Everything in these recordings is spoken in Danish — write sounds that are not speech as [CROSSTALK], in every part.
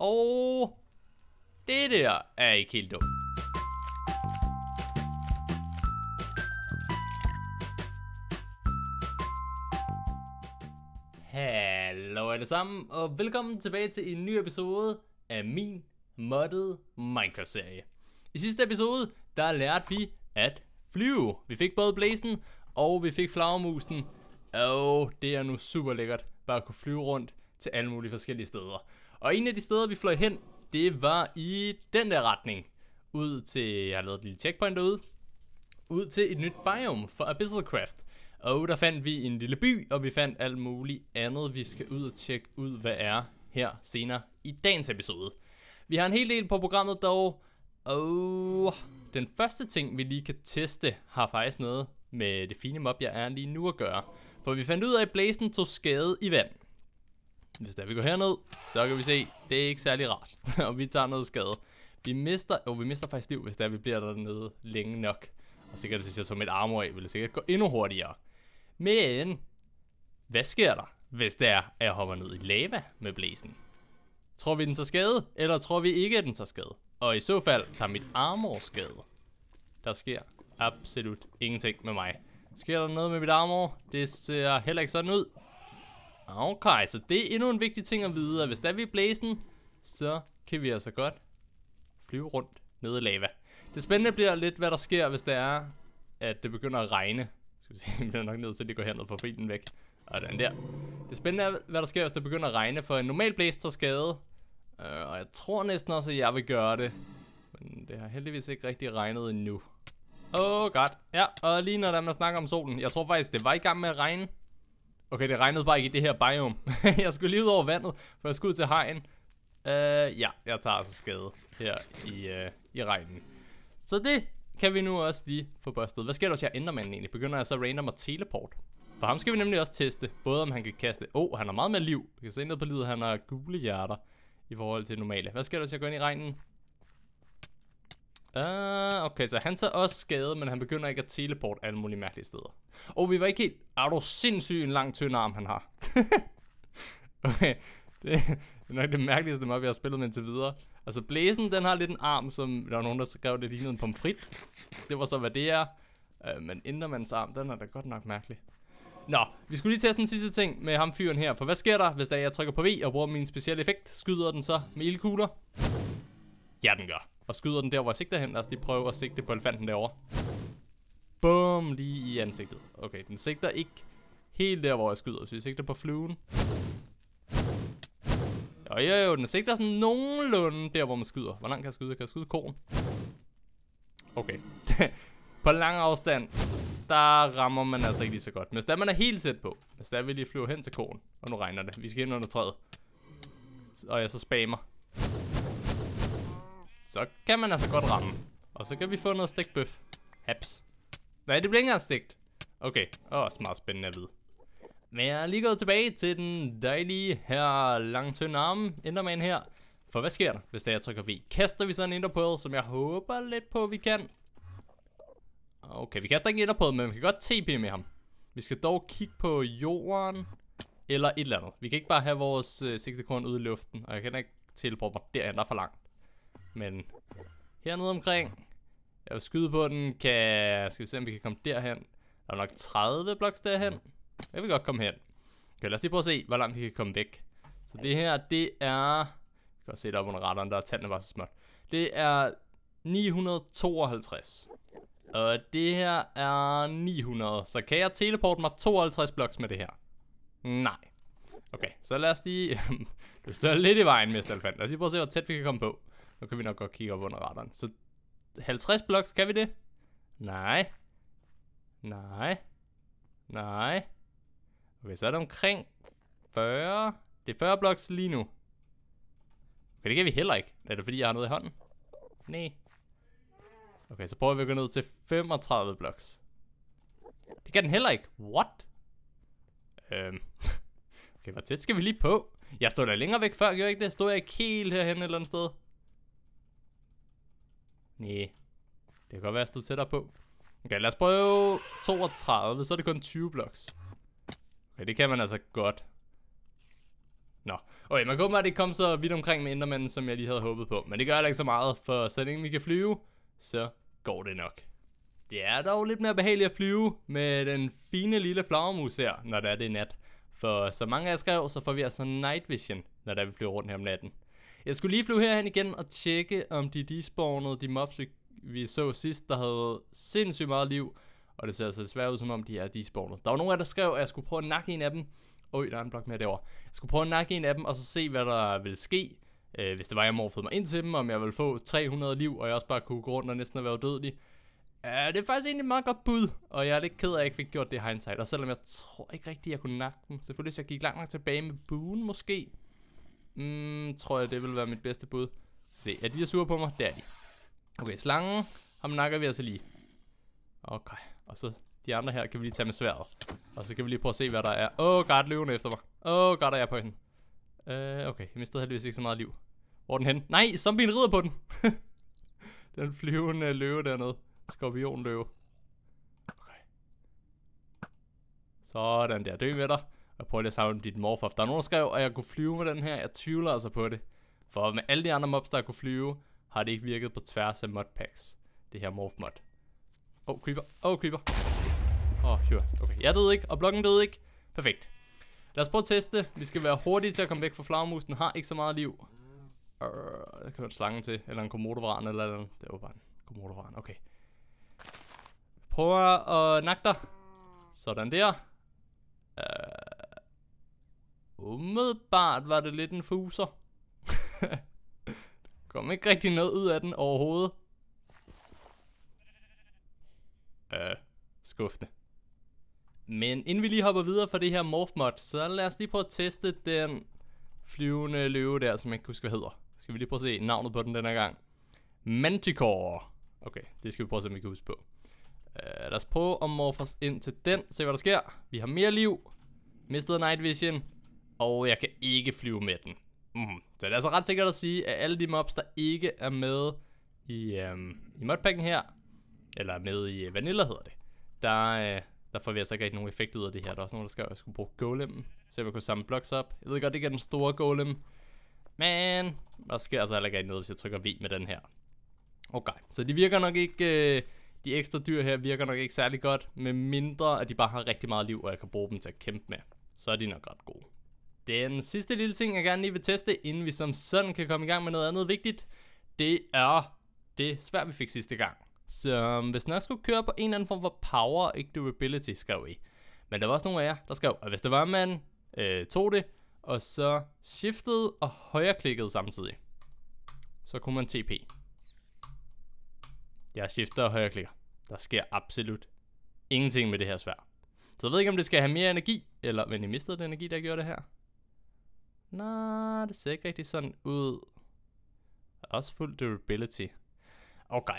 Og det der er ikke helt dumt. Hallo alle sammen, og velkommen tilbage til en ny episode af min modded Minecraft-serie. I sidste episode, der lærte vi at flyve. Vi fik både blæsen, og vi fik flagermusen. Åh, oh, det er nu super lækkert, bare at kunne flyve rundt til alle mulige forskellige steder. Og en af de steder, vi fløj hen, det var i den der retning. Ud til, jeg har lavet et lille checkpoint derude. Ud til et nyt biome for Abyssal Craft. Og der fandt vi en lille by, og vi fandt alt muligt andet, vi skal ud og tjekke ud, hvad er her senere i dagens episode. Vi har en hel del på programmet dog, og den første ting, vi lige kan teste, har faktisk noget med det fine mob, jeg er lige nu at gøre. For vi fandt ud af, at Blazen tog skade i vand. Hvis der vi går herned, så kan vi se, det er ikke særlig rart. [LAUGHS] og vi tager noget skade. Vi mister, jo, vi mister faktisk liv, hvis der vi bliver dernede længe nok. Og sikkert, hvis jeg tog mit armor af, vil det sikkert gå endnu hurtigere. Men, hvad sker der, hvis der er, at jeg hopper ned i lava med blæsen? Tror vi, den tager skade, eller tror vi ikke, at den tager skade? Og i så fald tager mit armor skade. Der sker absolut ingenting med mig. Sker der noget med mit armor? Det ser heller ikke sådan ud. Okay, så det er endnu en vigtig ting at vide, at hvis der er vi i blæsen, så kan vi altså godt flyve rundt nede i lava. Det spændende bliver lidt, hvad der sker, hvis det er, at det begynder at regne. Skal vi se, [LAUGHS] vi bliver nok nødt til at gå herned for at den væk. Og den der. Det spændende er, hvad der sker, hvis det begynder at regne, for en normal blæst tager skade. Øh, og jeg tror næsten også, at jeg vil gøre det. Men det har heldigvis ikke rigtig regnet endnu. Åh, oh, godt. Ja, og lige når man snakker om solen. Jeg tror faktisk, det var i gang med at regne. Okay, det regnede bare ikke i det her biome. [LAUGHS] jeg skulle lige ud over vandet, for jeg skulle ud til hegn. Uh, øh, ja, jeg tager altså skade her i, uh, i regnen. Så det kan vi nu også lige få børstet. Hvad sker der, hvis jeg ændrer manden egentlig? Begynder jeg så random at teleport? For ham skal vi nemlig også teste, både om han kan kaste... Åh, oh, han har meget mere liv. Vi kan se ned på livet, han har gule hjerter i forhold til normale. Hvad sker der, hvis jeg går ind i regnen? Uh, okay, så han tager også skade, men han begynder ikke at teleport alle mulige mærkelige steder. Og vi var ikke helt... Er du sindssygt en lang, tynd arm, han har? [LAUGHS] okay, det, det er nok det mærkeligste map, jeg har spillet med indtil videre. Altså, Blæsen, den har lidt en arm, som der var nogen, der skrev, det lignede en pomfrit. Det var så, hvad det er. Uh, men indermandens arm, den er da godt nok mærkelig. Nå, vi skulle lige teste den sidste ting med ham fyren her. For hvad sker der, hvis da jeg trykker på V og bruger min specielle effekt? Skyder den så med ildkugler? Ja, den gør og skyder den der, hvor jeg sigter hen. Lad os lige prøve at sigte på elefanten derovre. Bum, lige i ansigtet. Okay, den sigter ikke helt der, hvor jeg skyder, så jeg sigter på flyven. Jo, jo, jo, den sigter sådan nogenlunde der, hvor man skyder. Hvor langt kan jeg skyde? Kan jeg skyde korn? Okay. [LAUGHS] på lang afstand, der rammer man altså ikke lige så godt. Men der man er helt tæt på. Hvis der vil lige flyve hen til korn. Og nu regner det. Vi skal ind under træet. Og jeg så spammer så kan man altså godt ramme. Og så kan vi få noget stegt bøf. Haps. Nej, det bliver ikke engang stegt. Okay, åh, også meget spændende at vide. Men jeg er lige gået tilbage til den dejlige her langtønde arme enderman her. For hvad sker der, hvis det er, jeg trykker V? Kaster vi så en enderpearl, som jeg håber lidt på, vi kan? Okay, vi kaster ikke en enderpearl, men vi kan godt TP med ham. Vi skal dog kigge på jorden, eller et eller andet. Vi kan ikke bare have vores øh, sigtekorn ude i luften, og jeg kan ikke teleporte mig derhen, der er for langt men hernede omkring, jeg vil skyde på den, kan, skal vi se om vi kan komme derhen. Der er nok 30 bloks derhen. Jeg vil godt komme hen. Okay, lad os lige prøve at se, hvor langt vi kan komme væk. Så det her, det er... Jeg kan også se deroppe under radaren, der er tallene bare så småt. Det er 952. Og det her er 900. Så kan jeg teleporte mig 52 bloks med det her? Nej. Okay, så lad os lige... [LAUGHS] du står lidt i vejen, Mr. Elefant. Lad os lige prøve at se, hvor tæt vi kan komme på. Nu kan vi nok godt kigge op under radaren. Så 50 blocks, kan vi det? Nej. Nej. Nej. Okay, så er det omkring 40. Det er 40 blocks lige nu. Okay, det kan vi heller ikke. Er det fordi, jeg har noget i hånden? Nej. Okay, så prøver vi at gå ned til 35 blocks. Det kan den heller ikke. What? Øhm. [LAUGHS] Okay, hvor tæt skal vi lige på? Jeg stod der længere væk før, gjorde jeg ikke det? Stod jeg ikke helt herhen et eller andet sted? Næh. Det kan godt være, at jeg stod tættere på. Okay, lad os prøve 32, så er det kun 20 blocks. Okay, det kan man altså godt. Nå, okay, man kan åbenbart ikke så vidt omkring med Endermanden, som jeg lige havde håbet på. Men det gør heller ikke så meget, for så længe vi kan flyve, så går det nok. Det er dog lidt mere behageligt at flyve med den fine lille flagermus her, når det er det nat. For så mange af jer skrev, så får vi altså night vision, når der vi flyver rundt her om natten. Jeg skulle lige flyve herhen igen og tjekke, om de despawnede de mobs, vi så sidst, der havde sindssygt meget liv. Og det ser altså desværre ud, som om de er despawnede. Der var nogen af der skrev, at jeg skulle prøve at nakke en af dem. Øj, der er en blok mere derovre. Jeg skulle prøve at nakke en af dem, og så se, hvad der ville ske. Øh, hvis det var, jeg morfede mig ind til dem, om jeg ville få 300 liv, og jeg også bare kunne gå rundt og næsten være dødelig. uh, det er faktisk egentlig et meget godt bud, og jeg er lidt ked af, at jeg ikke fik gjort det i hindsight. Og selvom jeg tror ikke rigtigt, jeg kunne nakke den. Selvfølgelig, hvis jeg gik langt nok tilbage med buen måske. Mm, tror jeg, det vil være mit bedste bud. Se, er de der sure på mig? Det er de. Okay, slangen. Ham nakker vi altså lige. Okay, og så de andre her kan vi lige tage med sværet. Og så kan vi lige prøve at se, hvad der er. Åh, oh god, løven efter mig. Åh, oh god, er jeg på hende. Uh, okay, jeg mistede heldigvis ikke så meget liv. Hvor er den hen? Nej, zombien rider på den. [LAUGHS] den flyvende løve dernede. Skorpionløve. Okay. Sådan der, dø med dig. Og prøv lige at samle dit morfar. Der er nogen, der skrev, at jeg kunne flyve med den her. Jeg tvivler altså på det. For med alle de andre mobs, der kunne flyve, har det ikke virket på tværs af modpacks. Det her morph mod. Åh, oh, creeper. Åh, oh, creeper. Åh, oh, sure. Okay, jeg døde ikke, og blokken døde ikke. Perfekt. Lad os prøve at teste. Vi skal være hurtige til at komme væk fra Den Har ikke så meget liv. Uh, der kan man slange til. Eller en komodovaran eller eller andet. Det var bare en komodovaran. Okay. Prøv at nakke dig. Sådan der. Uh, umiddelbart var det lidt en fuser. der [LAUGHS] kom ikke rigtig noget ud af den overhovedet. Øh, skuffende. Men inden vi lige hopper videre fra det her morphmod, så lad os lige prøve at teste den flyvende løve der, som jeg ikke husker, hvad hedder. Skal vi lige prøve at se navnet på den denne gang. Manticore. Okay, det skal vi prøve at se, om vi kan huske på. Uh, lad os prøve at morfe os ind til den, se hvad der sker. Vi har mere liv. Mistet night vision og jeg kan ikke flyve med den. Mm. Så det er altså ret sikkert at sige, at alle de mobs, der ikke er med i, øhm, i modpacken her, eller med i øh, Vanilla hedder det, der, øh, der får vi altså ikke rigtig nogen effekt ud af det her. Der er også nogen, der skal, at jeg skulle bruge Golem, så jeg kunne samle blocks op. Jeg ved godt, det ikke er den store Golem, men der sker altså heller ikke noget, hvis jeg trykker V med den her. Okay, så de virker nok ikke... Øh, de ekstra dyr her virker nok ikke særlig godt, med mindre at de bare har rigtig meget liv, og jeg kan bruge dem til at kæmpe med. Så er de nok ret gode. Den sidste lille ting, jeg gerne lige vil teste, inden vi som sådan kan komme i gang med noget andet vigtigt, det er det svær, vi fik sidste gang. Så hvis den også skulle køre på en eller anden form for power og ikke durability, skrev I. Men der var også nogle af jer, der skrev, at hvis det var, at man øh, tog det, og så shiftede og højreklikkede samtidig, så kunne man TP. Jeg skifter og højreklikker. Der sker absolut ingenting med det her svær. Så jeg ved ikke, om det skal have mere energi, eller men I mistede den energi, der gjorde det her. Nej, det ser ikke rigtig sådan ud. Også fuld durability. Okay.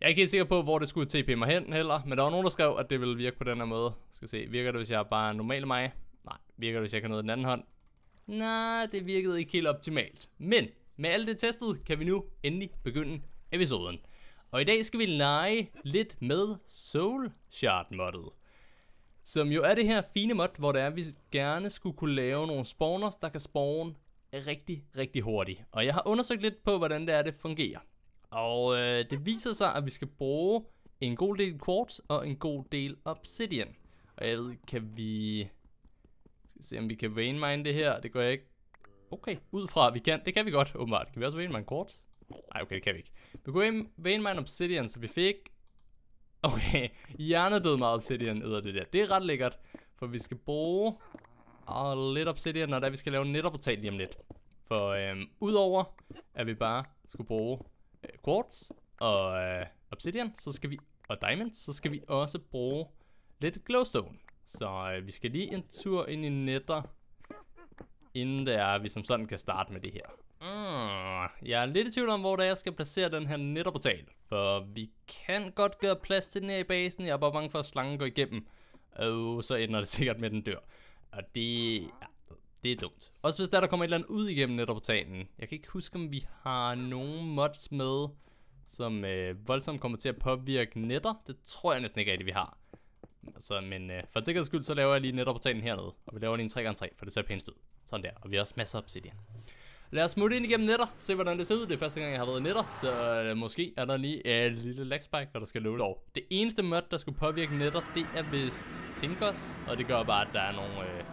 Jeg er ikke helt sikker på, hvor det skulle TP mig hen heller, men der var nogen, der skrev, at det ville virke på den her måde. Skal se, virker det, hvis jeg er bare normal mig? Nej, virker det, hvis jeg kan noget den anden hånd? Nej, det virkede ikke helt optimalt. Men med alt det testet, kan vi nu endelig begynde episoden. Og i dag skal vi lege lidt med Soul Shard moddet. Som jo er det her fine mod, hvor det er, at vi gerne skulle kunne lave nogle spawners, der kan spawn rigtig, rigtig hurtigt. Og jeg har undersøgt lidt på, hvordan det er, det fungerer. Og øh, det viser sig, at vi skal bruge en god del quartz og en god del obsidian. Og jeg ved, kan vi... Skal se, om vi kan vein det her. Det gør jeg ikke. Okay, ud fra vi kan. Det kan vi godt, åbenbart. Kan vi også vein mine quartz? Nej, okay, det kan vi ikke. Vi kunne vein mine obsidian, så vi fik Okay, hjernedød meget obsidian æder det der. Det er ret lækkert, for vi skal bruge og ah, lidt obsidian, når vi skal lave en netterportal lige om lidt. For øhm, udover at vi bare skulle bruge øh, quartz og øh, obsidian, så skal vi og diamonds, så skal vi også bruge lidt glowstone. Så øh, vi skal lige en tur ind i netter, inden det er, at vi som sådan kan starte med det her. Jeg er lidt i tvivl om, hvor det er, jeg skal placere den her netterportal. For vi kan godt gøre plads til den her i basen. Jeg er bare bange for, at slangen går igennem. Og så ender det sikkert med, at den dør. Og det... Ja, det er dumt. Også hvis der, der kommer et eller andet ud igennem netterportalen. Jeg kan ikke huske, om vi har nogen mods med, som øh, voldsomt kommer til at påvirke netter. Det tror jeg næsten ikke rigtigt, vi har. Altså, men øh, for sikkerheds skyld, så laver jeg lige netop portalen hernede. Og vi laver lige en 3x3, for det ser pænt ud. Sådan der. Og vi har også masser af obsidian. Lad os smutte ind igennem netter, se hvordan det ser ud. Det er første gang, jeg har været i netter, så øh, måske er der lige et øh, lille lagspike, når der skal løbe over. Det eneste mod, der skulle påvirke netter, det er vist Tinkers, og det gør bare, at der er nogle øh,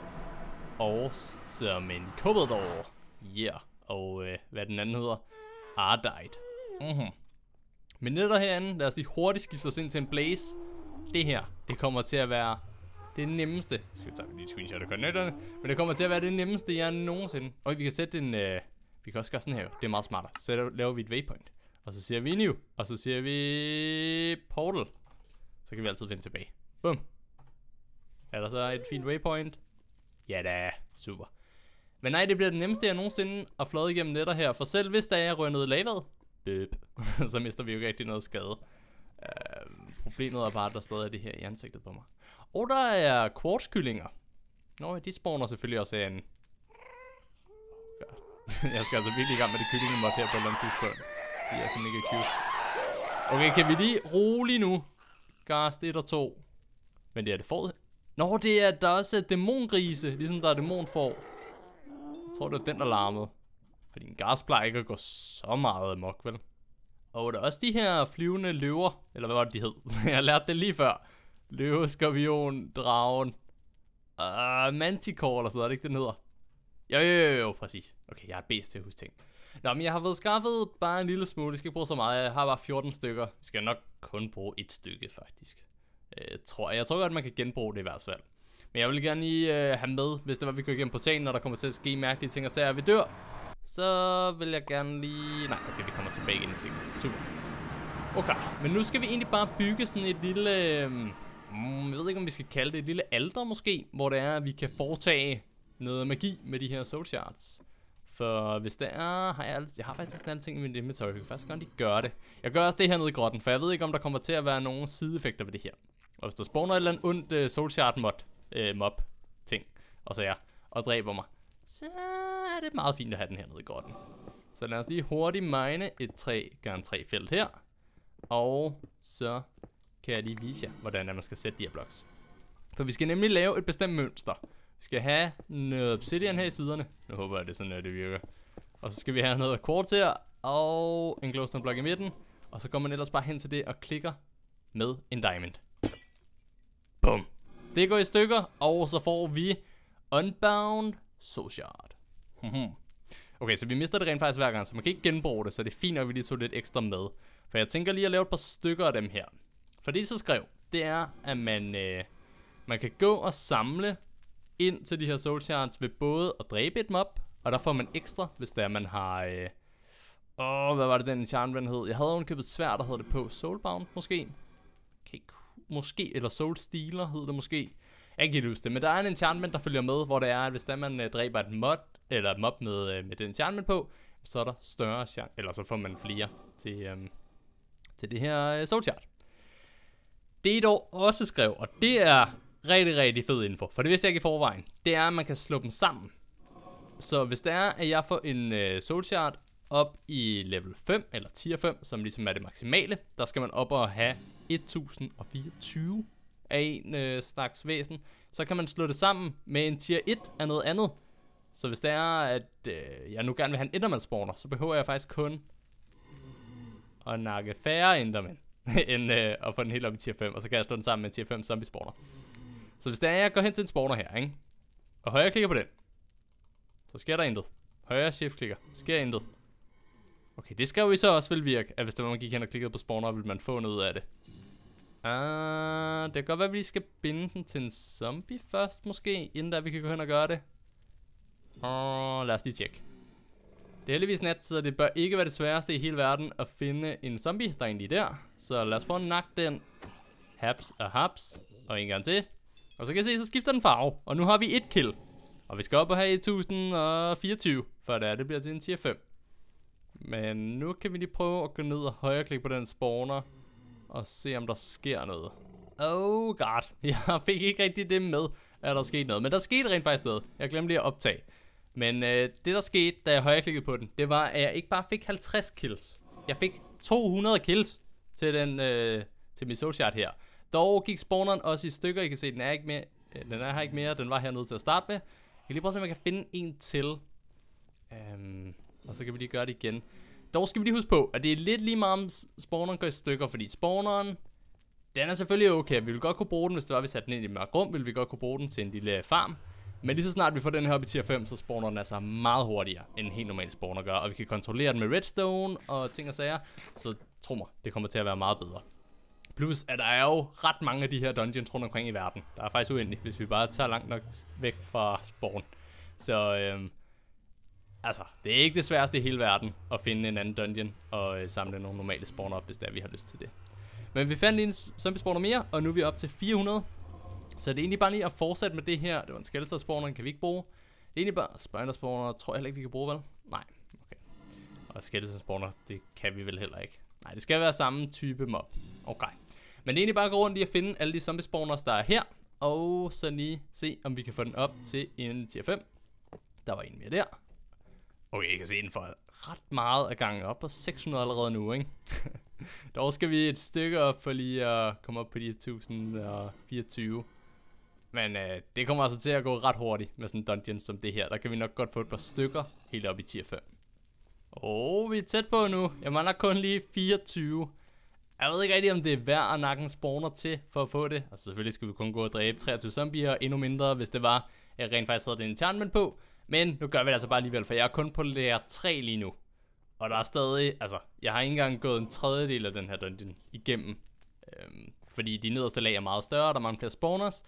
års som en Cobador. Yeah, og øh, hvad den anden hedder, Ardite. Mhm. Men netter herinde, lad os lige hurtigt skifte os ind til en Blaze. Det her, det kommer til at være det nemmeste. Så vi tage lige et screenshot af koordinaterne. Men det kommer til at være det nemmeste, jeg nogensinde... Og vi kan sætte en... Øh, vi kan også gøre sådan her. Det er meget smartere. Så laver vi et waypoint. Og så siger vi new. Og så siger vi portal. Så kan vi altid vende tilbage. Bum. Er der så et fint waypoint? Ja da, super. Men nej, det bliver det nemmeste, jeg nogensinde har fløjet igennem netter her. For selv hvis der er ned i lavet, bøb, [LAUGHS] så mister vi jo ikke rigtig noget skade. Øh, problemet er bare, at der stadig er det her i ansigtet på mig. Og der er kvartskyllinger. Nå, de spawner selvfølgelig også en... Ja. [LAUGHS] Jeg skal altså virkelig i gang med det mod her på et eller andet tidspunkt. De er så mega cute. Okay, kan vi lige rolig nu? Gast 1 og 2. Men det er det forud. Nå, det er, der er også dæmongrise, ligesom der er dæmonfor. Jeg tror, det er den, der larmede. Fordi en gas plejer ikke at gå så meget amok, vel? Og der er også de her flyvende løver, eller hvad var det, de hed? [LAUGHS] Jeg lærte det lige før skorpion, dragen. Uh, Manticore eller sådan noget, er det ikke, den hedder? Jo, jo, jo, jo, præcis. Okay, jeg er bedst til at huske ting. Nå, men jeg har fået skaffet bare en lille smule. Jeg skal ikke bruge så meget. Jeg har bare 14 stykker. Jeg skal nok kun bruge et stykke, faktisk. Jeg øh, tror jeg. jeg tror godt, man kan genbruge det i hvert fald. Men jeg vil gerne lige uh, have med, hvis det var, vi går igennem portalen, når der kommer til at ske mærkelige ting og sager, vi dør. Så vil jeg gerne lige... Nej, okay, vi kommer tilbage igen i Super. Okay, men nu skal vi egentlig bare bygge sådan et lille... Uh mm, jeg ved ikke, om vi skal kalde det et lille alter måske, hvor det er, at vi kan foretage noget magi med de her soul shards. For hvis der er, har jeg, jeg har faktisk sådan ting i mit inventory. Jeg kan faktisk godt lige gøre det. Jeg gør også det her nede i grotten, for jeg ved ikke, om der kommer til at være nogen sideeffekter ved det her. Og hvis der spawner et eller andet ondt uh, soul shard mod, uh, mob ting, og så jeg, og dræber mig, så er det meget fint at have den her nede i grotten. Så lad os lige hurtigt mine et 3 gange 3 felt her. Og så kan jeg lige vise jer, hvordan man skal sætte de her blocks. For vi skal nemlig lave et bestemt mønster. Vi skal have noget obsidian her i siderne. Nu håber jeg, det er sådan, at det virker. Og så skal vi have noget kort her, og en glowstone blok i midten. Og så går man ellers bare hen til det og klikker med en diamond. Bum. Det går i stykker, og så får vi Unbound Sociard. Mhm. okay, så vi mister det rent faktisk hver gang, så man kan ikke genbruge det, så det er fint, at vi lige tog lidt ekstra med. For jeg tænker lige at lave et par stykker af dem her. For det, I så skrev, det er, at man, øh, man kan gå og samle ind til de her soul shards ved både at dræbe et mob, og der får man ekstra, hvis der man har... Øh, åh, hvad var det den enchantment hed? Jeg havde ovenkøbet svært, der hed det på. Soulbound, måske? Okay, måske, eller Soul Stealer hed det måske. Jeg kan ikke huske det, men der er en enchantment, der følger med, hvor det er, at hvis der man øh, dræber et mod, eller et mob med, øh, med den enchantment på, så er der større chance, eller så får man flere til, øh, til det her øh, soul chart det I dog også skrev, og det er rigtig, rigtig fed info, for det vidste jeg ikke i forvejen, det er, at man kan slå dem sammen. Så hvis det er, at jeg får en øh, soul shard op i level 5, eller tier 5, som ligesom er det maksimale, der skal man op og have 1024 af en øh, slags væsen, så kan man slå det sammen med en tier 1 af noget andet. Så hvis det er, at øh, jeg nu gerne vil have en enderman spawner, så behøver jeg faktisk kun at nakke færre endermænd. [LAUGHS] end øh, at få den helt op i tier 5, og så kan jeg slå den sammen med tier 5 zombie spawner. Så hvis der er, jeg går hen til en spawner her, ikke? og højre klikker på den, så sker der intet. Højre shift klikker, sker intet. Okay, det skal jo så også vil virke, at hvis det var, man gik hen og klikkede på spawner, ville man få noget af det. Ah, det kan godt være, at vi skal binde den til en zombie først, måske, inden der vi kan gå hen og gøre det. Og lad os lige tjekke. Det er heldigvis nat, så det bør ikke være det sværeste i hele verden at finde en zombie, der er egentlig der. Så lad os prøve at nakke den. Haps og haps. Og en gang til. Og så kan jeg se, så skifter den farve. Og nu har vi et kill. Og vi skal op og have 1024, for det er, det bliver til en tier 5. Men nu kan vi lige prøve at gå ned og højreklikke på den spawner, og se om der sker noget. Oh god, [LAUGHS] jeg fik ikke rigtig det med, at der skete noget. Men der skete rent faktisk noget. Jeg glemte lige at optage. Men øh, det der skete, da jeg højreklikkede på den, det var, at jeg ikke bare fik 50 kills. Jeg fik 200 kills til, den, øh, til min soulchart her. Dog gik spawneren også i stykker. I kan se, den er ikke mere. Øh, den er her ikke mere. Den var her nede til at starte med. Jeg kan lige prøve at se, om jeg kan finde en til. Um, og så kan vi lige gøre det igen. Dog skal vi lige huske på, at det er lidt lige meget, om spawneren går i stykker. Fordi spawneren, den er selvfølgelig okay. Vi ville godt kunne bruge den, hvis det var, vi satte den ind i mørk mørkt rum. Ville vi godt kunne bruge den til en lille øh, farm. Men lige så snart vi får den her op i tier 5, så spawner den altså meget hurtigere, end en helt normal spawner gør. Og vi kan kontrollere den med redstone og ting og sager. Så Tro mig, det kommer til at være meget bedre. Plus, at der er jo ret mange af de her dungeons rundt omkring i verden. Der er faktisk uendeligt, hvis vi bare tager langt nok væk fra spawn. Så øhm, altså, det er ikke det sværeste i hele verden at finde en anden dungeon og øh, samle nogle normale spawn op, hvis der vi har lyst til det. Men vi fandt lige en zombie spawner mere, og nu er vi oppe til 400. Så det er egentlig bare lige at fortsætte med det her. Det var en skeletor spawner, den kan vi ikke bruge. Det er egentlig bare spider spawner, tror jeg heller ikke, vi kan bruge, vel? Nej, okay. Og skeletor spawner, det kan vi vel heller ikke. Nej, det skal være samme type mob. Okay. Men det er egentlig bare at gå rundt lige at finde alle de zombie spawners, der er her. Og så lige se, om vi kan få den op til en tier 5. Der var en mere der. Okay, jeg kan se den for ret meget af gangen op på 600 allerede nu, ikke? [LAUGHS] Dog skal vi et stykke op for lige at komme op på de 1024. Men øh, det kommer altså til at gå ret hurtigt med sådan dungeons som det her. Der kan vi nok godt få et par stykker helt op i tier 5. Åh, oh, vi er tæt på nu. Jeg mangler kun lige 24. Jeg ved ikke rigtig, om det er værd at nakke en spawner til for at få det. Og selvfølgelig skulle vi kun gå og dræbe 23 zombier, og endnu mindre, hvis det var, jeg rent faktisk havde den enchantment på. Men nu gør vi det altså bare alligevel, for jeg er kun på lære 3 lige nu. Og der er stadig, altså, jeg har ikke engang gået en tredjedel af den her dungeon igennem. Øhm, fordi de nederste lag er meget større, der er mange flere spawners.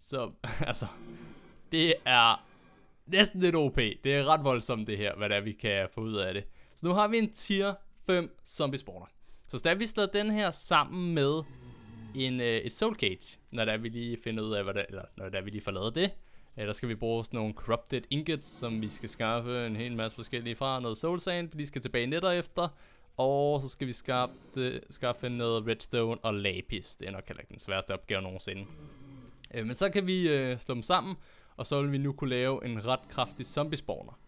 Så, [LAUGHS] altså, det er næsten lidt OP. Det er ret voldsomt det her, hvad der vi kan få ud af det. Så nu har vi en tier 5 zombie spawner. Så da vi slår den her sammen med en, øh, et soul cage, når der vi lige finder ud af, hvad der, eller når der vi lige får lavet det. Eller der skal vi bruge sådan nogle corrupted ingots, som vi skal skaffe en hel masse forskellige fra. Noget soul sand, vi lige skal tilbage netter efter. Og så skal vi skaffe, skaffe noget redstone og lapis. Det er nok heller ikke den sværeste opgave nogensinde. Øh, men så kan vi øh, slå dem sammen, og så vil vi nu kunne lave en ret kraftig zombiespawner.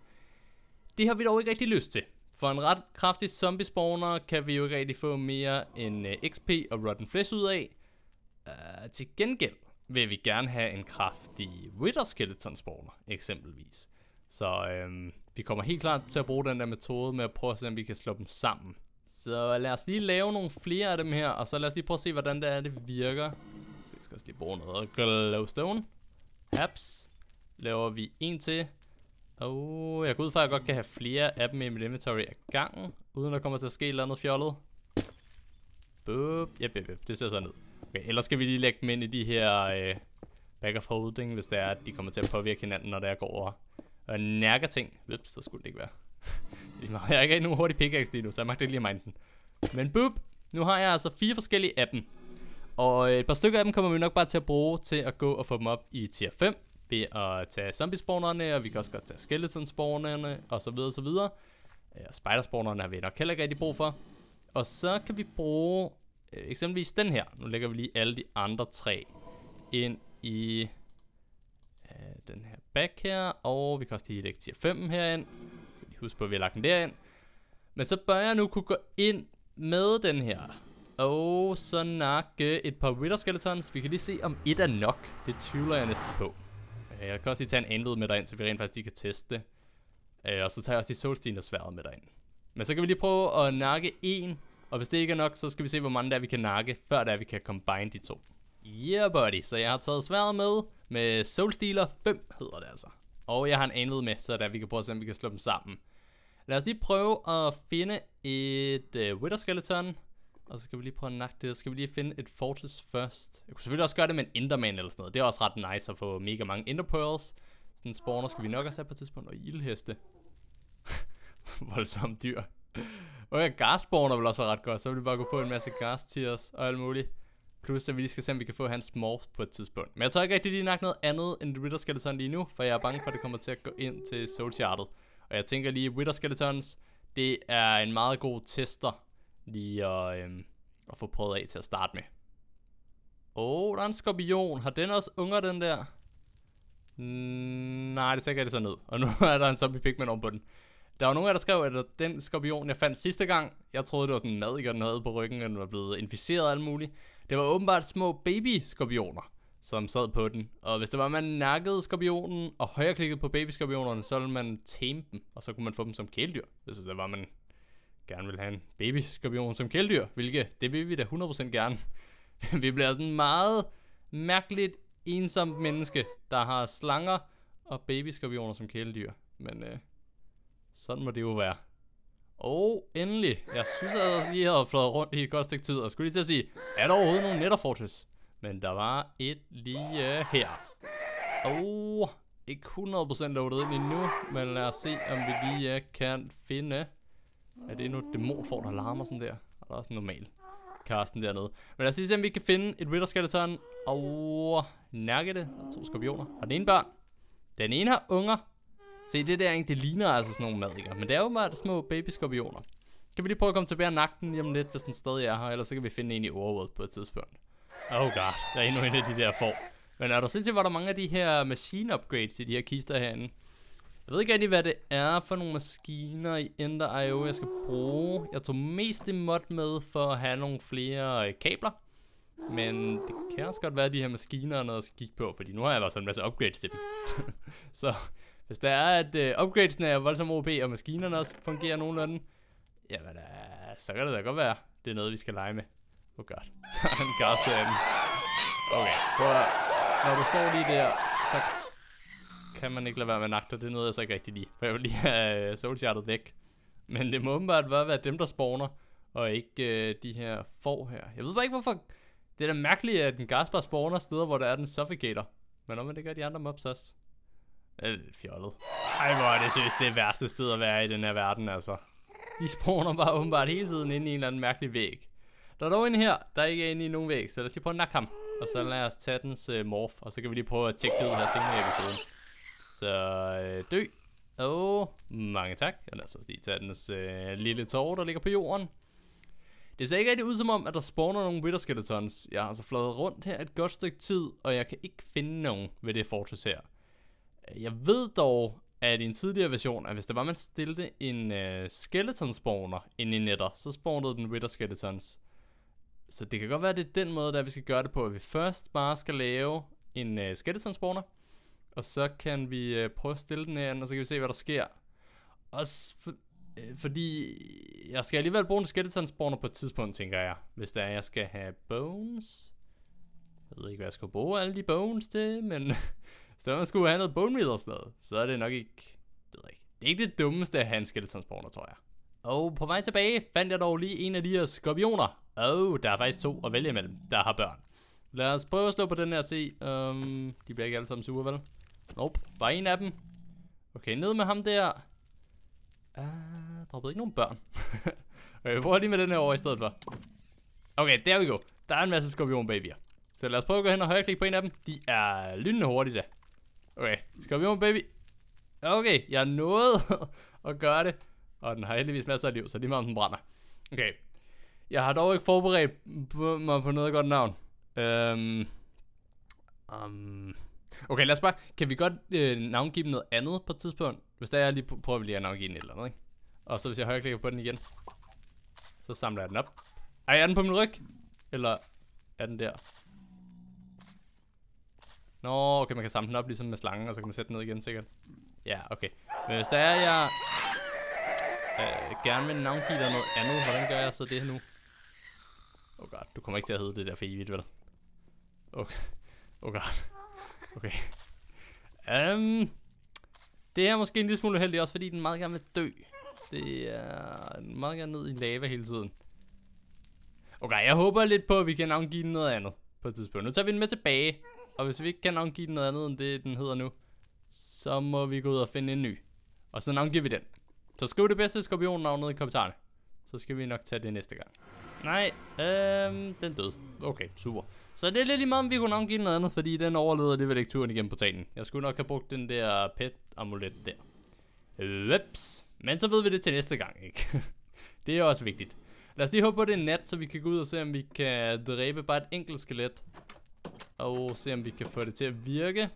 Det har vi dog ikke rigtig lyst til, for en ret kraftig zombiespawner kan vi jo ikke rigtig få mere end øh, XP og Rotten Flesh ud af. Uh, til gengæld vil vi gerne have en kraftig Wither Skeleton spawner, eksempelvis. Så øhm, vi kommer helt klart til at bruge den der metode med at prøve at se, om vi kan slå dem sammen. Så lad os lige lave nogle flere af dem her, og så lad os lige prøve at se, hvordan det er, det virker. Så jeg skal også lige bruge noget glowstone. Haps laver vi en til. Og jeg går ud fra, at jeg godt kan have flere af dem i mit inventory af gangen, uden at kommer til at ske et eller andet fjollet. Bup. Yep, yep, yep. Det ser sådan ud. Okay, ellers skal vi lige lægge dem ind i de her øh, back of holding, hvis det er, at de kommer til at påvirke hinanden, når der går over. Og nærker ting. Vips, der skulle det ikke være. [LAUGHS] jeg har ikke nogen hurtig pickaxe lige nu, så jeg magter ikke lige at den. Men bup, nu har jeg altså fire forskellige af dem. Og et par stykker af dem kommer vi nok bare til at bruge til at gå og få dem op i tier 5 ved at tage zombiespawnerne, og vi kan også godt tage skeleton-spawnerne, og så videre, så videre. Øh, og spiderspawnerne har vi nok heller ikke rigtig brug for. Og så kan vi bruge øh, eksempelvis den her. Nu lægger vi lige alle de andre tre ind i øh, den her back her, og vi kan også lige lægge tier 5 herind. Så lige husker på, at vi har lagt den derind. Men så bør jeg nu kunne gå ind med den her. Og så nok et par Wither Skeletons. Vi kan lige se, om et er nok. Det tvivler jeg næsten på. Øh, jeg kan også lige tage en anled med dig ind, så vi rent faktisk lige kan teste det. Øh, og så tager jeg også de solsten og sværet med dig ind. Men så kan vi lige prøve at nakke en, og hvis det ikke er nok, så skal vi se, hvor mange der vi kan nakke, før der vi kan combine de to. Yeah, buddy. Så jeg har taget sværet med, med Soulstealer 5 hedder det altså. Og jeg har en anled med, så der vi kan prøve at se, om vi kan slå dem sammen. Lad os lige prøve at finde et uh, Wither Skeleton. Og så skal vi lige prøve at nakke det. Så skal vi lige finde et Fortress først. Jeg kunne selvfølgelig også gøre det med en Enderman eller sådan noget. Det er også ret nice at få mega mange Ender Pearls. Sådan spawner skal vi nok også have på et tidspunkt. Og ildheste. [LAUGHS] Voldsomt dyr. Og ja, gasspawner vil også være ret godt. Så vil vi bare kunne få en masse gas til os og alt muligt. Plus at vi lige skal se, om vi kan få hans morph på et tidspunkt. Men jeg tror ikke rigtig lige nok noget andet end Ritter Skeleton lige nu. For jeg er bange for, at det kommer til at gå ind til Soul Charted. Og jeg tænker lige, Ritter Skeletons, det er en meget god tester lige at, øhm, at få prøvet af til at starte med. Åh, oh, der er en skorpion. Har den også unger, den der? Mm, nej, det ser jeg det så ned. Og nu [LAUGHS] er der en zombie pigman om på den. Der var nogen af der skrev, at den skorpion, jeg fandt sidste gang, jeg troede, det var sådan en mad, den havde på ryggen, og den var blevet inficeret og alt muligt. Det var åbenbart små baby-skorpioner, som sad på den. Og hvis det var, at man nakkede skorpionen og højreklikkede på baby-skorpionerne, så ville man tame dem, og så kunne man få dem som kæledyr, hvis det var, man gerne vil have en babyskorpion som kæledyr, hvilket det vil vi da 100% gerne. [LAUGHS] vi bliver sådan meget mærkeligt ensomt menneske, der har slanger og babyskorpioner som kæledyr. Men øh, sådan må det jo være. Og endelig, jeg synes, at jeg også lige havde flået rundt i et godt stykke tid, og skulle lige til at sige, er der overhovedet nogen netterfortress? Men der var et lige øh, her. Åh, oh, ikke 100% loadet ind endnu, men lad os se, om vi lige øh, kan finde er det endnu et dæmonfor, der larmer sådan der? Og der er også en normal Karsten dernede. Men lad os se, om vi kan finde et Ritter Skeleton. Og nærke det. Der er to skorpioner. Og den ene børn. Den ene har unger. Se, det der, ikke? det ligner altså sådan nogle madikker. Men det er jo bare små babyskorpioner. Kan vi lige prøve at komme tilbage nakke nagten lige om lidt, hvis den stadig er her. Ellers så kan vi finde en i Overworld på et tidspunkt. Oh god, der er endnu en af de der får. Men er du sindssygt, hvor der mange af de her machine upgrades i de her kister herinde? Jeg ved ikke rigtig, hvad det er for nogle maskiner i IO, jeg skal bruge. Jeg tog mest det mod med for at have nogle flere øh, kabler. Men det kan også godt være, at de her maskiner er noget, jeg skal kigge på, fordi nu har jeg bare sådan en masse upgrades til dem. [LAUGHS] så hvis der er, at øh, upgradesene er voldsomt OP, og maskinerne også fungerer nogenlunde, der er, øh, så kan det da godt være, det er noget, vi skal lege med. Oh god, der er en gas Okay, prøv at, når du står lige der, så kan man ikke lade være med nagter. Det er noget, jeg så ikke rigtig lige. For jeg vil lige have øh, solshjertet væk. Men det må åbenbart bare være dem, der spawner, og ikke øh, de her får her. Jeg ved bare ikke, hvorfor... Det er da mærkeligt, at den Gaspar spawner steder, hvor der er den Suffocator. Men om det gør de andre mobs også. lidt øh, fjollet. Ej, hvor er det synes, det værste sted at være i den her verden, altså. De spawner bare åbenbart hele tiden ind i en eller anden mærkelig væg. Der er dog en her, der ikke er inde i nogen væg, så lad os lige prøve at nakke ham. Og så lad os tage dens uh, morph, og så kan vi lige prøve at tjekke det ud her senere i episoden. Så øh, dø. Og mange tak. Og lad os lige tage dens øh, lille tårer, der ligger på jorden. Det ser ikke rigtig ud som om, at der spawner nogle Wither Skeletons. Jeg har altså fløjet rundt her et godt stykke tid, og jeg kan ikke finde nogen ved det fortress her. Jeg ved dog, at i en tidligere version, at hvis der var, man stillede en øh, skeleton spawner ind i netter, så spawnede den Wither Skeletons. Så det kan godt være, at det er den måde, der vi skal gøre det på, at vi først bare skal lave en øh, skeleton spawner, og så kan vi øh, prøve at stille den her, og så kan vi se, hvad der sker. Også for, øh, fordi, jeg skal alligevel bruge en skeleton spawner på et tidspunkt, tænker jeg. Hvis der er, jeg skal have bones. Jeg ved ikke, hvad jeg skal bruge alle de bones til, men... [LAUGHS] hvis der man skulle have noget bone meal og sådan noget, så er det nok ikke... Det ved jeg ikke. Det er ikke det dummeste at have en skeleton spawner, tror jeg. Og på vej tilbage fandt jeg dog lige en af de her skorpioner. Åh, oh, der er faktisk to at vælge imellem, der har børn. Lad os prøve at slå på den her og se. Um, de bliver ikke alle sammen sure, vel? Nope, bare en af dem. Okay, ned med ham der. Ah, uh, droppede ikke nogen børn. [LAUGHS] okay, vi prøver lige med den her over i stedet for. Okay, der vi go. Der er en masse babyer. Så lad os prøve at gå hen og højreklik på en af dem. De er lynende hurtige da. Okay, baby. Okay, jeg nåede [LAUGHS] at gøre det. Og den har heldigvis masser af liv, så lige meget om den brænder. Okay. Jeg har dog ikke forberedt mig på noget godt navn. Øhm... Um, um Okay, lad os bare... Kan vi godt øh, navngive noget andet på et tidspunkt? Hvis der er, lige prøver vi lige at navngive den et eller andet, ikke? Og så hvis jeg højreklikker på den igen, så samler jeg den op. Ej, er den på min ryg? Eller er den der? Nå, okay, man kan samle den op ligesom med slangen, og så kan man sætte den ned igen sikkert. Ja, okay. Men hvis der er, jeg øh, gerne vil navngive dig noget andet, hvordan gør jeg så det nu? Oh god, du kommer ikke til at hedde det der for evigt, vel? Okay. Oh, oh god. Okay. Um, det er måske en lille smule uheldigt også, fordi den meget gerne vil dø. Det er meget gerne ned i lava hele tiden. Okay, jeg håber lidt på, at vi kan navngive den noget andet på et tidspunkt. Nu tager vi den med tilbage. Og hvis vi ikke kan navngive den noget andet, end det den hedder nu, så må vi gå ud og finde en ny. Og så navngiver vi den. Så skriv det bedste skorpionnavn ned i kommentarerne. Så skal vi nok tage det næste gang. Nej, øhm, den døde. Okay, super. Så det er lidt lige meget, om vi kunne navngive den noget andet, fordi den overlevede alligevel ikke turen igennem portalen. Jeg skulle nok have brugt den der pet amulet der. Ups. Men så ved vi det til næste gang, ikke? [LAUGHS] det er også vigtigt. Lad os lige håbe på, det er nat, så vi kan gå ud og se, om vi kan dræbe bare et enkelt skelet. Og se, om vi kan få det til at virke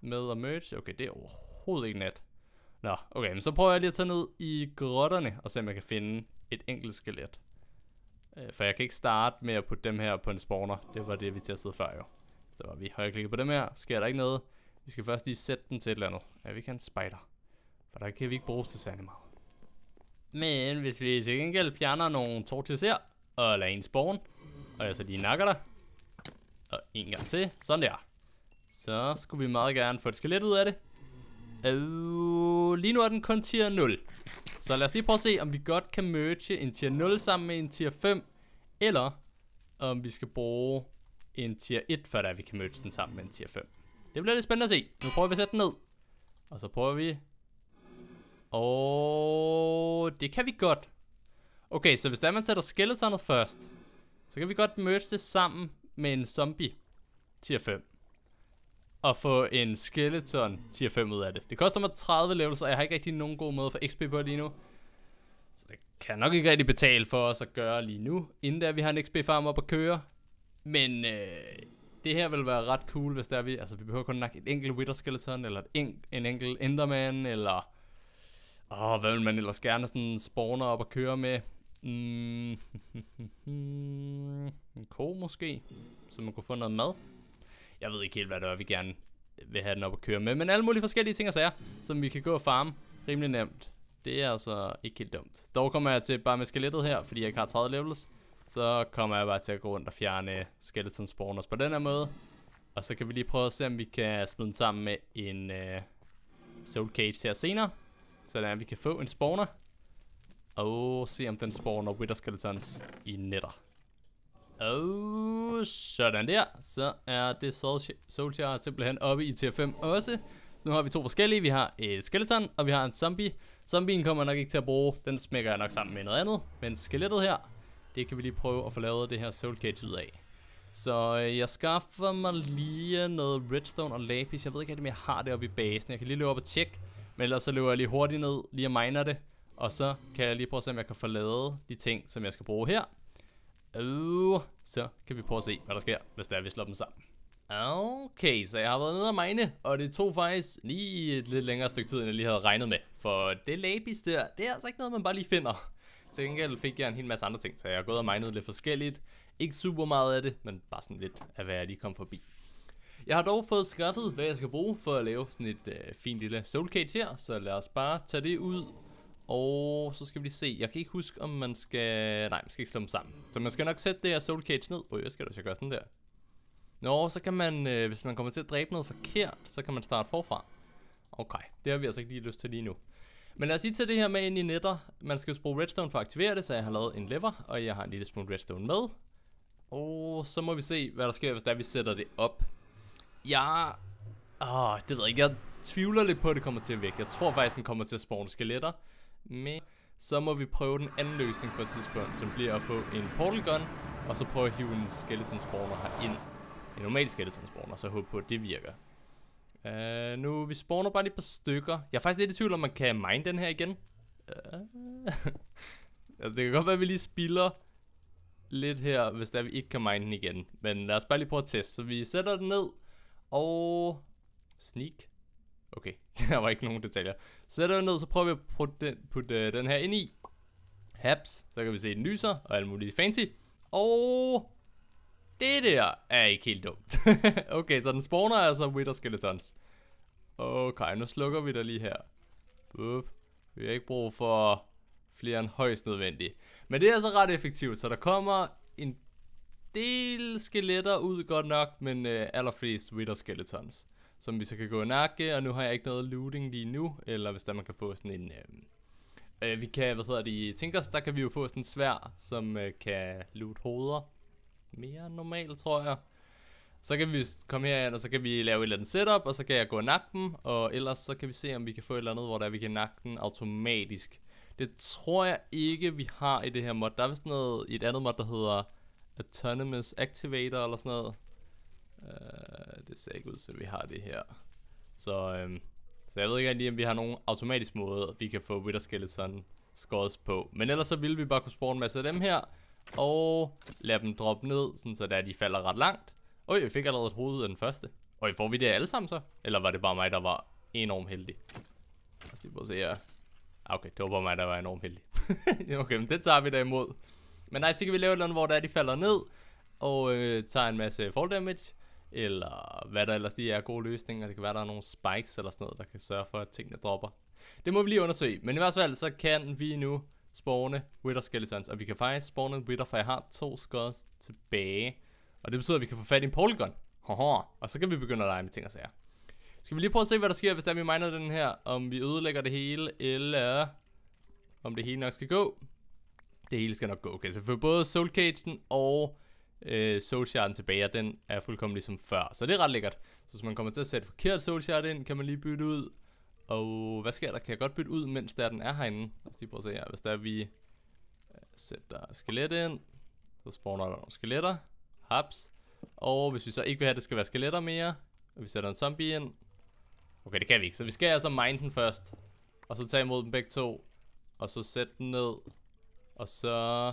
med at merge. Okay, det er overhovedet ikke nat. Nå, okay, men så prøver jeg lige at tage ned i grotterne og se, om jeg kan finde et enkelt skelet. Øh, for jeg kan ikke starte med at putte dem her på en spawner. Det var det, vi testede før jo. Så vi højreklikker på dem her. Sker der ikke noget. Vi skal først lige sætte den til et eller andet. Ja, vi kan en spider. For der kan vi ikke bruges til særlig meget. Men hvis vi til gengæld fjerner nogle tortis her, og lader en spawn, og jeg så lige nakker der. og en gang til, sådan der. Så skulle vi meget gerne få et skelet ud af det, Øh, lige nu er den kun tier 0. Så lad os lige prøve at se, om vi godt kan merge en tier 0 sammen med en tier 5. Eller om vi skal bruge en tier 1, før der vi kan merge den sammen med en tier 5. Det bliver lidt spændende at se. Nu prøver vi at sætte den ned. Og så prøver vi... Åh, det kan vi godt. Okay, så hvis der man sætter skeletonet først, så kan vi godt merge det sammen med en zombie tier 5 at få en skeleton tier 5 ud af det. Det koster mig 30 levels, og jeg har ikke rigtig nogen god måde for XP på lige nu. Så det kan nok ikke rigtig betale for os at gøre lige nu, inden der vi har en XP farm op at køre. Men øh, det her vil være ret cool, hvis der vi... Altså, vi behøver kun nok et enkelt Wither Skeleton, eller et en, en enkelt Enderman, eller... Åh, hvad vil man ellers gerne sådan spawner op og køre med? Mm, [LAUGHS] en ko måske, så man kunne få noget mad jeg ved ikke helt, hvad det er, vi gerne vil have den op at køre med, men alle mulige forskellige ting og sager, som vi kan gå og farme rimelig nemt. Det er altså ikke helt dumt. Dog kommer jeg til bare med skelettet her, fordi jeg ikke har 30 levels. Så kommer jeg bare til at gå rundt og fjerne skeleton spawners på den her måde. Og så kan vi lige prøve at se, om vi kan smide den sammen med en uh, soul cage her senere. Sådan at vi kan få en spawner. Og se om den spawner wither skeletons i netter. Og sådan der. Så er det Soul simpelthen oppe i tier 5 også. Så nu har vi to forskellige. Vi har et skeleton, og vi har en zombie. Zombien kommer nok ikke til at bruge. Den smækker jeg nok sammen med noget andet. Men skelettet her, det kan vi lige prøve at få lavet det her soul cage ud af. Så øh, jeg skaffer mig lige noget redstone og lapis. Jeg ved ikke om jeg har det oppe i basen. Jeg kan lige løbe op og tjekke. Men ellers så løber jeg lige hurtigt ned, lige og miner det. Og så kan jeg lige prøve at se, om jeg kan få lavet de ting, som jeg skal bruge her. Uh, så kan vi prøve at se, hvad der sker, hvis der er, vi slår dem sammen. Okay, så jeg har været nede og mine, og det tog faktisk lige et lidt længere stykke tid, end jeg lige havde regnet med. For det lapis der, det er altså ikke noget, man bare lige finder. Til gengæld fik jeg en hel masse andre ting, så jeg har gået og minet lidt forskelligt. Ikke super meget af det, men bare sådan lidt af, hvad jeg lige kom forbi. Jeg har dog fået skaffet, hvad jeg skal bruge for at lave sådan et øh, fint lille soulcage her, så lad os bare tage det ud og så skal vi lige se. Jeg kan ikke huske, om man skal... Nej, man skal ikke slå dem sammen. Så man skal nok sætte det her soul cage ned. øh jeg skal da så gøre sådan der. Nå, så kan man... Øh, hvis man kommer til at dræbe noget forkert, så kan man starte forfra. Okay, det har vi altså ikke lige lyst til lige nu. Men lad os lige tage det her med ind i netter. Man skal bruge redstone for at aktivere det, så jeg har lavet en lever, og jeg har en lille smule redstone med. Og så må vi se, hvad der sker, hvis der vi sætter det op. Ja, Åh, oh, det ved jeg ikke. Jeg tvivler lidt på, at det kommer til at vække Jeg tror faktisk, den kommer til at spawne skeletter. Men så må vi prøve den anden løsning på et tidspunkt, som bliver at få en portal gun, og så prøve at hive en skeleton spawner herind. En normal skeleton spawner, så håber på, at det virker. Uh, nu, vi spawner bare lige på stykker. Jeg er faktisk lidt i tvivl om, man kan mine den her igen. Uh, [LAUGHS] altså, det kan godt være, at vi lige spiller lidt her, hvis der vi ikke kan mine den igen. Men lad os bare lige prøve at teste. Så vi sætter den ned, og... Sneak. Okay, [LAUGHS] der var ikke nogen detaljer. Sætter vi ned, så prøver vi at putte den, putte øh, den her ind i. Haps, så kan vi se den lyser og alt muligt fancy. Og det der er ikke helt dumt. [LAUGHS] okay, så den spawner altså Wither Skeletons. Okay, nu slukker vi der lige her. Bup. Vi har ikke brug for flere end højst nødvendigt. Men det er altså ret effektivt, så der kommer en del skeletter ud godt nok, men øh, allerflest Wither Skeletons som vi så kan gå og nakke, og nu har jeg ikke noget looting lige nu, eller hvis der man kan få sådan en... Øh, øh, vi kan, hvad hedder det, tænker os, der kan vi jo få sådan en svær, som øh, kan loot hoveder. Mere normalt, tror jeg. Så kan vi komme herind, og så kan vi lave et eller andet setup, og så kan jeg gå og nakke dem, og ellers så kan vi se, om vi kan få et eller andet, hvor der vi kan nakke den automatisk. Det tror jeg ikke, vi har i det her mod. Der er vist noget i et andet mod, der hedder Autonomous Activator, eller sådan noget. Uh, det ser ikke ud til, vi har det her. Så, um, så jeg ved ikke lige, om vi har nogen automatisk måde, at vi kan få Wither Skeleton scores på. Men ellers så ville vi bare kunne spore en masse af dem her, og lade dem droppe ned, sådan så de falder ret langt. Og jeg fik allerede et hoved af den første. Og får vi det alle sammen så? Eller var det bare mig, der var enormt heldig? Lad os lige prøve at se her. Ah, okay, det var bare mig, der var enormt heldig. [LAUGHS] okay, men det tager vi da imod. Men nej, så kan vi lave andet, hvor der de falder ned, og øh, tager en masse fall damage eller hvad der ellers lige er gode løsninger. Det kan være, der er nogle spikes eller sådan noget, der kan sørge for, at tingene dropper. Det må vi lige undersøge, men i hvert fald så kan vi nu spawne Wither Skeletons, og vi kan faktisk spawne Wither, for jeg har to skuds tilbage. Og det betyder, at vi kan få fat i en Polygon. Haha. Og så kan vi begynde at lege med ting og sager. Skal vi lige prøve at se, hvad der sker, hvis der vi miner den her. Om vi ødelægger det hele, eller om det hele nok skal gå. Det hele skal nok gå. Okay, så vi får både Soul Cage'en og øh, Soulsharden tilbage, og den er fuldkommen ligesom før. Så det er ret lækkert. Så hvis man kommer til at sætte forkert Soulshard ind, kan man lige bytte ud. Og hvad sker der? Kan jeg godt bytte ud, mens der den er herinde? Lad os lige prøve at se her. Hvis der er, vi øh, sætter skelet ind, så spawner der nogle skeletter. Haps. Og hvis vi så ikke vil have, at det skal være skeletter mere, og vi sætter en zombie ind. Okay, det kan vi ikke. Så vi skal altså mine den først. Og så tage imod dem begge to. Og så sætte den ned. Og så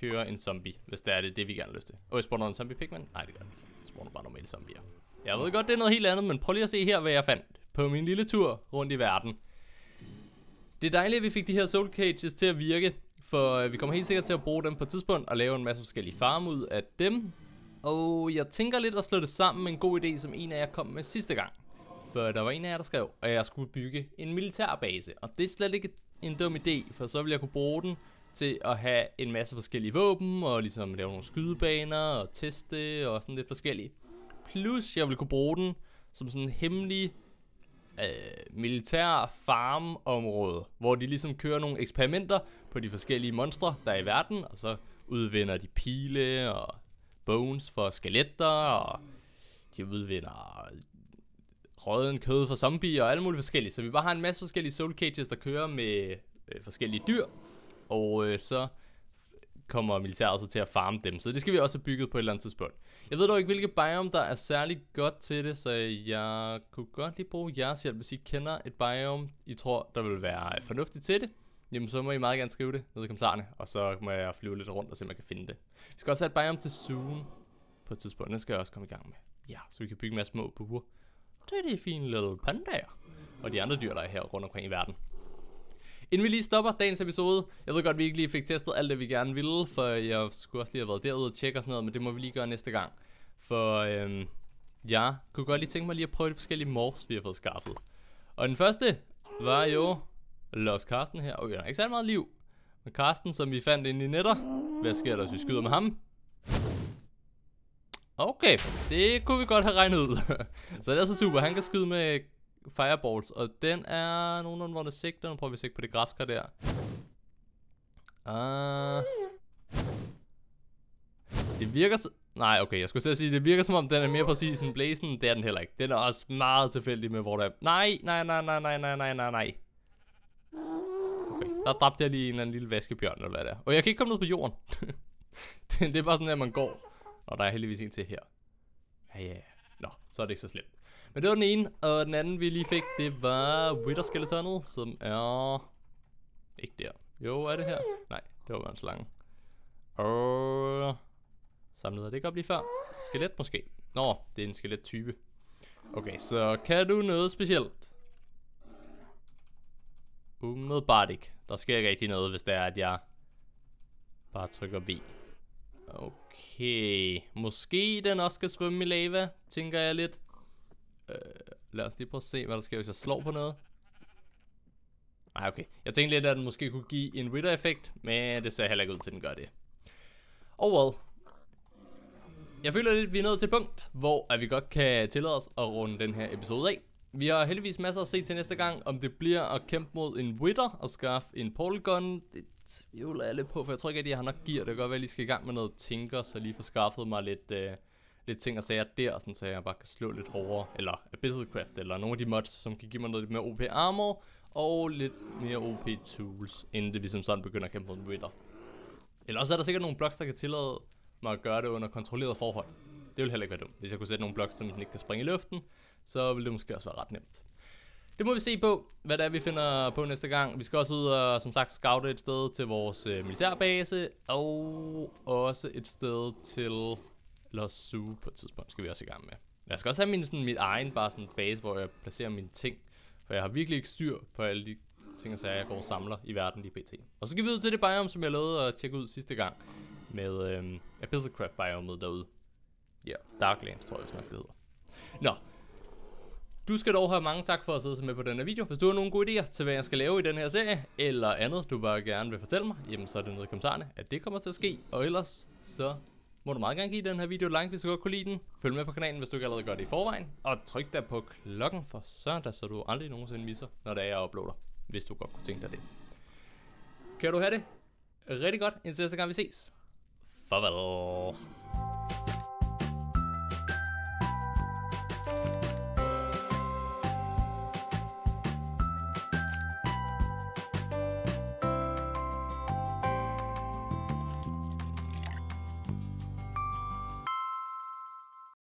køre en zombie, hvis det er det, det vi gerne har lyst til. Og jeg spawner en zombie pigman? Nej, det gør den ikke. Jeg spawner bare normale zombier. Jeg ved godt, det er noget helt andet, men prøv lige at se her, hvad jeg fandt på min lille tur rundt i verden. Det er dejligt, at vi fik de her soul cages til at virke, for øh, vi kommer helt sikkert til at bruge dem på et tidspunkt og lave en masse forskellige farm ud af dem. Og jeg tænker lidt at slå det sammen med en god idé, som en af jer kom med sidste gang. For der var en af jer, der skrev, at jeg skulle bygge en militærbase, og det er slet ikke en dum idé, for så vil jeg kunne bruge den til at have en masse forskellige våben, og ligesom lave nogle skydebaner, og teste, og sådan lidt forskellige. Plus, jeg vil kunne bruge den som sådan en hemmelig øh, militær farmområde, hvor de ligesom kører nogle eksperimenter på de forskellige monstre, der er i verden, og så udvinder de pile og bones for skeletter, og de udvinder rødden kød for zombier og alle mulige forskellige. Så vi bare har en masse forskellige soul cages, der kører med øh, forskellige dyr og øh, så kommer militæret så til at farme dem. Så det skal vi også have bygget på et eller andet tidspunkt. Jeg ved dog ikke, hvilke biome, der er særlig godt til det, så jeg kunne godt lige bruge jeres hjælp, hvis I kender et biome, I tror, der vil være fornuftigt til det. Jamen, så må I meget gerne skrive det ned i kommentarerne, og så må jeg flyve lidt rundt og se, om jeg kan finde det. Vi skal også have et biome til Zoom på et tidspunkt. Den skal jeg også komme i gang med. Ja, så vi kan bygge en masse små buer. Det er de fine lille pandaer. Og de andre dyr, der er her rundt omkring i verden. Inden vi lige stopper dagens episode, jeg ved godt, at vi ikke lige fik testet alt det, vi gerne ville, for jeg skulle også lige have været derude og tjekke og sådan noget, men det må vi lige gøre næste gang. For øhm, jeg kunne godt lige tænke mig lige at prøve de forskellige morphs, vi har fået skaffet. Og den første var jo Los Carsten her. Okay, der er ikke særlig meget liv. Men Carsten, som vi fandt inde i netter. Hvad sker der, hvis vi skyder med ham? Okay, det kunne vi godt have regnet ud. [LAUGHS] så det er så altså super. Han kan skyde med fireballs, og den er nogenlunde, hvor den sigter. Nu prøver vi at sigte på det græskar der. Uh... Det virker så... Nej, okay, jeg skulle til at sige, det virker som om, den er mere præcis end Blazen. Det er den heller ikke. Den er også meget tilfældig med, hvor der er... Nej, nej, nej, nej, nej, nej, nej, nej, nej. Okay, der dræbte jeg lige en eller anden lille vaskebjørn, eller hvad det er. Og jeg kan ikke komme ned på jorden. [LAUGHS] det, det er bare sådan, at man går. Og der er heldigvis en til her. Ja, ja. Nå, så er det ikke så slemt. Men det var den ene, og den anden vi lige fik, det var Wither-skeletonet, som er... Ikke der. Jo, er det her? Nej, det var bare en slange. Og... Samlede jeg det ikke op lige før? Skelet måske? Nå, det er en skelettype. Okay, så kan du noget specielt? Umiddelbart ikke. Der sker ikke rigtig noget, hvis det er, at jeg bare trykker B. Okay, måske den også skal svømme i lava, tænker jeg lidt. Øh, lad os lige prøve at se, hvad der sker, hvis jeg slår på noget. Nej, okay. Jeg tænkte lidt, at den måske kunne give en Ritter-effekt, men det ser heller ikke ud til, at den gør det. well. Jeg føler lidt, at vi er nået til et punkt, hvor at vi godt kan tillade os at runde den her episode af. Vi har heldigvis masser at se til næste gang, om det bliver at kæmpe mod en Witter og skaffe en Polygon. Det tvivler jeg lidt på, for jeg tror ikke, at jeg har nok gear. Det kan godt være, at jeg lige skal i gang med noget Tinker, så lige få skaffet mig lidt, øh, lidt ting og sager der, sådan, så jeg bare kan slå lidt hårdere, eller Abyssalcraft, eller nogle af de mods, som kan give mig noget lidt mere OP armor, og lidt mere OP tools, inden det ligesom sådan begynder at kæmpe mod Wither. Eller også er der sikkert nogle blocks, der kan tillade mig at gøre det under kontrolleret forhold. Det ville heller ikke være dumt. Hvis jeg kunne sætte nogle blocks, som ikke kan springe i luften, så ville det måske også være ret nemt. Det må vi se på, hvad det er, vi finder på næste gang. Vi skal også ud og, som sagt, scoute et sted til vores øh, militærbase, og også et sted til Los Zoo på et tidspunkt skal vi også i gang med. Jeg skal også have min, sådan, mit egen bare sådan base, hvor jeg placerer mine ting. For jeg har virkelig ikke styr på alle de ting og sager, jeg går og samler i verden lige pt. Og så skal vi ud til det biome, som jeg lavede at tjekke ud sidste gang. Med øhm, Abyssal Crab biomet derude. Ja, yeah, Darklands tror jeg snart det hedder. Nå, du skal dog have mange tak for at sidde med på den her video. Hvis du har nogle gode idéer til, hvad jeg skal lave i den her serie, eller andet, du bare gerne vil fortælle mig, jamen så er det nede i kommentarerne, at det kommer til at ske. Og ellers, så må du meget gerne give den her video et like, hvis du godt kunne lide den. Følg med på kanalen, hvis du ikke allerede gør det i forvejen. Og tryk da på klokken for søndag, så du aldrig nogensinde misser, når det er, jeg uploader. Hvis du godt kunne tænke dig det. Kan du have det? Rigtig godt. Indtil næste gang vi ses. Farvel.